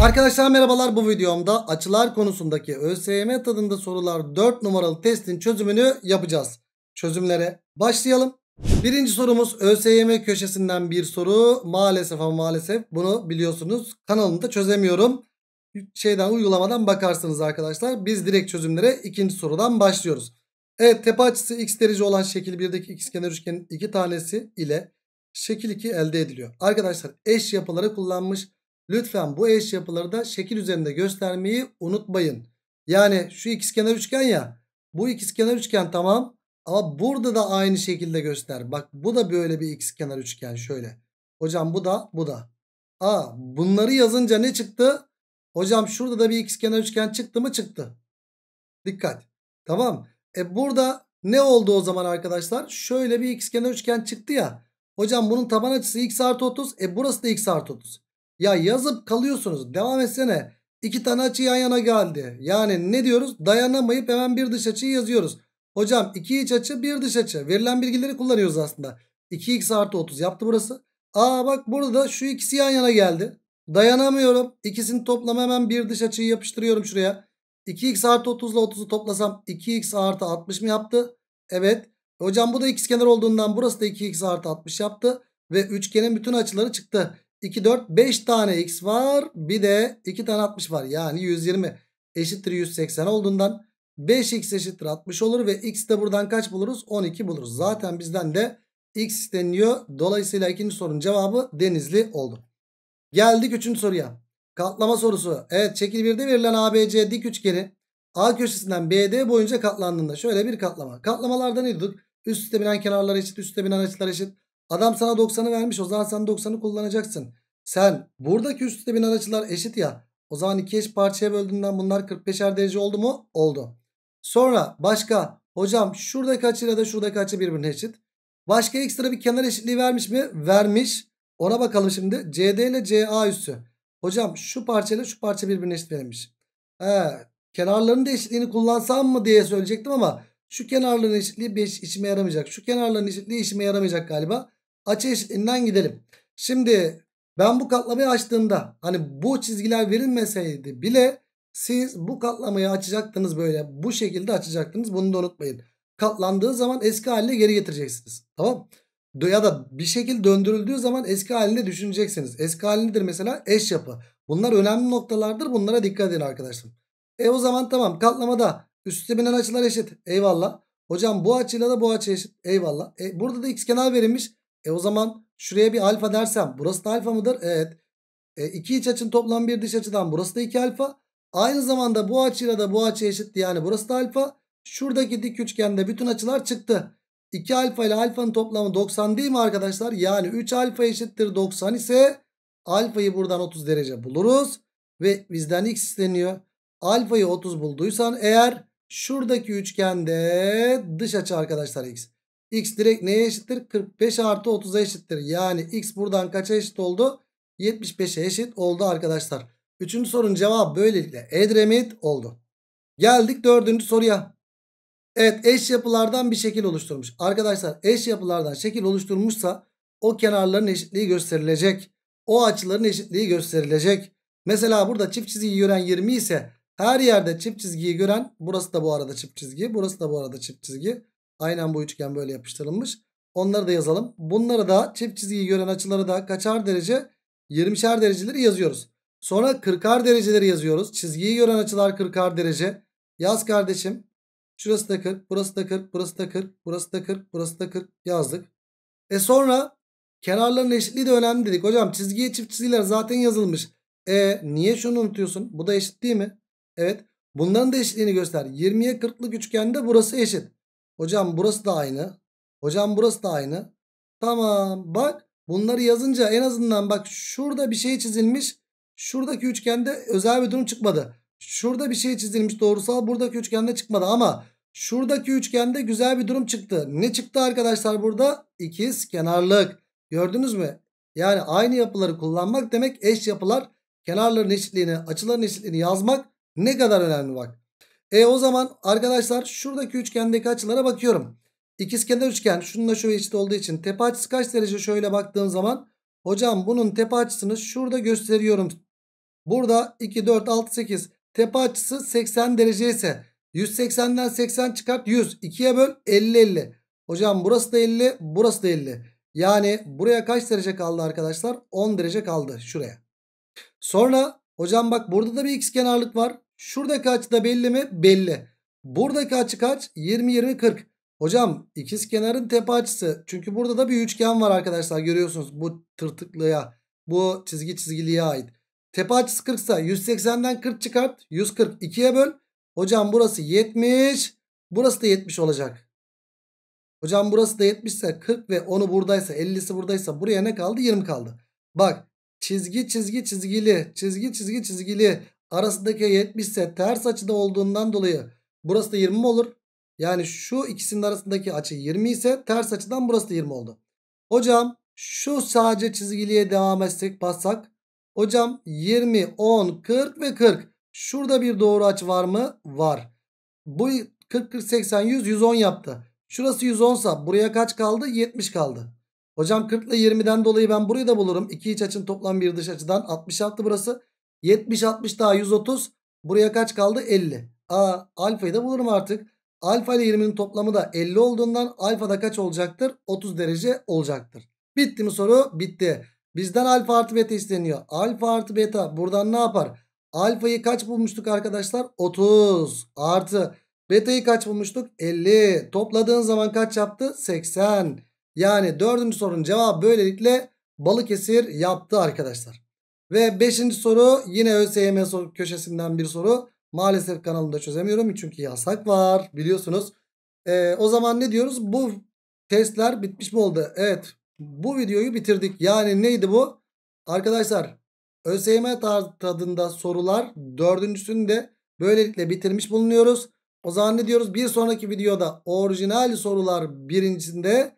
Arkadaşlar merhabalar bu videomda açılar konusundaki ÖSYM tadında sorular 4 numaralı testin çözümünü yapacağız. Çözümlere başlayalım. Birinci sorumuz ÖSYM köşesinden bir soru. Maalesef ama maalesef bunu biliyorsunuz kanalımda çözemiyorum. Şeyden uygulamadan bakarsınız arkadaşlar. Biz direkt çözümlere ikinci sorudan başlıyoruz. Evet tepe açısı x derece olan şekil 1'deki x kenar üçgenin iki tanesi ile şekil 2 elde ediliyor. Arkadaşlar eş yapıları kullanmış Lütfen bu eş yapıları da şekil üzerinde göstermeyi unutmayın. Yani şu ikizkenar üçgen ya. Bu ikizkenar üçgen tamam. Ama burada da aynı şekilde göster. Bak bu da böyle bir ikizkenar üçgen şöyle. Hocam bu da bu da. Aa bunları yazınca ne çıktı? Hocam şurada da bir ikizkenar üçgen çıktı mı? Çıktı. Dikkat. Tamam. E burada ne oldu o zaman arkadaşlar? Şöyle bir ikizkenar üçgen çıktı ya. Hocam bunun taban açısı x artı 30. E burası da x artı 30. Ya yazıp kalıyorsunuz. Devam etsene. İki tane açı yan yana geldi. Yani ne diyoruz? Dayanamayıp hemen bir dış açıyı yazıyoruz. Hocam iki iç açı bir dış açı. Verilen bilgileri kullanıyoruz aslında. 2x artı 30 yaptı burası. Aa bak burada da şu ikisi yan yana geldi. Dayanamıyorum. İkisini toplam hemen bir dış açıyı yapıştırıyorum şuraya. 2x artı 30 ile 30'u toplasam 2x artı 60 mı yaptı? Evet. Hocam bu da x kenar olduğundan burası da 2x artı 60 yaptı. Ve üçgenin bütün açıları çıktı. 2, 4, 5 tane x var. Bir de 2 tane 60 var. Yani 120 eşittir 180 olduğundan 5x eşittir 60 olur. Ve x de buradan kaç buluruz? 12 buluruz. Zaten bizden de x isteniyor. Dolayısıyla ikinci sorunun cevabı denizli oldu. Geldik üçüncü soruya. Katlama sorusu. Evet çekil 1'de verilen ABC dik üçgeni A köşesinden BD boyunca katlandığında şöyle bir katlama. Katlamalarda ne diyorduk? Üst üste binen kenarlar eşit, üst üste binen açılar eşit. Adam sana 90'ı vermiş o zaman sen 90'ı kullanacaksın. Sen buradaki üstte bin açılar eşit ya. O zaman iki eş parçaya böldüğünden bunlar 45'er derece oldu mu? Oldu. Sonra başka hocam şuradaki açıyla da şuradaki açı birbirine eşit. Başka ekstra bir kenar eşitliği vermiş mi? Vermiş. Ona bakalım şimdi. CD ile CA üstü. Hocam şu parça şu parça birbirine eşit verilmiş. Ee kenarların da eşitliğini kullansam mı diye söyleyecektim ama şu kenarların eşitliği 5 işime yaramayacak. Şu kenarların eşitliği işime yaramayacak galiba açı eşitliğinden gidelim. Şimdi ben bu katlamayı açtığımda hani bu çizgiler verilmeseydi bile siz bu katlamayı açacaktınız böyle. Bu şekilde açacaktınız. Bunu da unutmayın. Katlandığı zaman eski haline geri getireceksiniz. Tamam Ya da bir şekilde döndürüldüğü zaman eski haline düşüneceksiniz. Eski halinedir mesela eş yapı. Bunlar önemli noktalardır. Bunlara dikkat edin arkadaşlar. E o zaman tamam katlamada üstte binen açılar eşit. Eyvallah. Hocam bu açıyla da bu açı eşit. Eyvallah. E, burada da x kenar verilmiş. E o zaman şuraya bir alfa dersem burası da alfa mıdır? Evet. E, iki iç açın toplam bir dış açıdan burası da 2 alfa. Aynı zamanda bu açıyla da bu açı eşitti yani burası da alfa. Şuradaki dik üçgende bütün açılar çıktı. 2 alfa ile alfanın toplamı 90 değil mi arkadaşlar? Yani 3 alfa eşittir 90 ise alfayı buradan 30 derece buluruz. Ve bizden x isteniyor. Alfayı 30 bulduysan eğer şuradaki üçgende dış açı arkadaşlar x. X direkt neye eşittir? 45 artı 30'a eşittir. Yani X buradan kaça eşit oldu? 75'e eşit oldu arkadaşlar. Üçüncü sorunun cevabı böylelikle Edremit oldu. Geldik dördüncü soruya. Evet eş yapılardan bir şekil oluşturmuş. Arkadaşlar eş yapılardan şekil oluşturmuşsa o kenarların eşitliği gösterilecek. O açıların eşitliği gösterilecek. Mesela burada çift çizgiyi gören 20 ise her yerde çift çizgiyi gören burası da bu arada çift çizgi burası da bu arada çift çizgi. Aynen bu üçgen böyle yapıştırılmış. Onları da yazalım. Bunları da çift çizgiyi gören açıları da kaçar derece? 20'şer dereceleri yazıyoruz. Sonra 40'ar dereceleri yazıyoruz. Çizgiyi gören açılar 40'ar derece. Yaz kardeşim. Şurası da 40, burası da 40, burası da 40, burası da 40, burası da 40 yazdık. E sonra kenarların eşitliği de önemli dedik. Hocam çizgiye çift çizgiler zaten yazılmış. E niye şunu unutuyorsun? Bu da eşit değil mi? Evet. Bunların da eşitliğini göster. 20'ye 40'lık üçgende burası eşit. Hocam burası da aynı. Hocam burası da aynı. Tamam bak bunları yazınca en azından bak şurada bir şey çizilmiş. Şuradaki üçgende özel bir durum çıkmadı. Şurada bir şey çizilmiş doğrusal buradaki üçgende çıkmadı ama şuradaki üçgende güzel bir durum çıktı. Ne çıktı arkadaşlar burada? İkiz kenarlık. Gördünüz mü? Yani aynı yapıları kullanmak demek eş yapılar kenarların eşitliğini açıların eşitliğini yazmak ne kadar önemli bak. E o zaman arkadaşlar şuradaki üçgendeki açılara bakıyorum. İkizkenar üçgen şununla şöyle eşit olduğu için tepe açısı kaç derece şöyle baktığım zaman hocam bunun tepe açısını şurada gösteriyorum. Burada 2 4 6 8 tepe açısı 80 derece ise 180'den 80 çıkart 100 2'ye böl 50 50. Hocam burası da 50 burası da 50. Yani buraya kaç derece kaldı arkadaşlar? 10 derece kaldı şuraya. Sonra Hocam bak burada da bir x kenarlık var. Şuradaki açı da belli mi? Belli. Buradaki açı kaç? 20 20 40. Hocam ikiz kenarın tepe açısı. Çünkü burada da bir üçgen var arkadaşlar. Görüyorsunuz bu tırtıklıya, bu çizgi çizgiliye ait. Tepe açısı 40 ise 180'den 40 çıkart. 140 2'ye böl. Hocam burası 70. Burası da 70 olacak. Hocam burası da 70 ise 40 ve 10'u buradaysa 50'si buradaysa buraya ne kaldı? 20 kaldı. Bak çizgi çizgi çizgili çizgi çizgi çizgili arasındaki 70 ise ters açıda olduğundan dolayı burası da 20 mi olur? Yani şu ikisinin arasındaki açı 20 ise ters açıdan burası da 20 oldu. Hocam şu sadece çizgiliye devam etsek bassak. Hocam 20, 10, 40 ve 40. Şurada bir doğru açı var mı? Var. Bu 40, 40, 80, 100, 110 yaptı. Şurası 110 sa buraya kaç kaldı? 70 kaldı. Hocam 40 ile 20'den dolayı ben burayı da bulurum. 2 iç açın toplam bir dış açıdan 66 burası. 70 60 daha 130. Buraya kaç kaldı? 50. Aa, alfayı da bulurum artık. Alfa ile 20'nin toplamı da 50 olduğundan alfa da kaç olacaktır? 30 derece olacaktır. Bitti mi soru? Bitti. Bizden alfa artı beta isteniyor. Alfa artı beta buradan ne yapar? Alfayı kaç bulmuştuk arkadaşlar? 30 artı beta'yı kaç bulmuştuk? 50. Topladığın zaman kaç yaptı? 80. Yani dördüncü sorunun cevabı böylelikle Balıkesir yaptı arkadaşlar. Ve beşinci soru yine ÖSYM köşesinden bir soru. Maalesef kanalımda çözemiyorum çünkü yasak var biliyorsunuz. Ee, o zaman ne diyoruz? Bu testler bitmiş mi oldu? Evet bu videoyu bitirdik. Yani neydi bu? Arkadaşlar ÖSYM tadında sorular dördüncüsünü de böylelikle bitirmiş bulunuyoruz. O zaman ne diyoruz? Bir sonraki videoda orijinal sorular birincisinde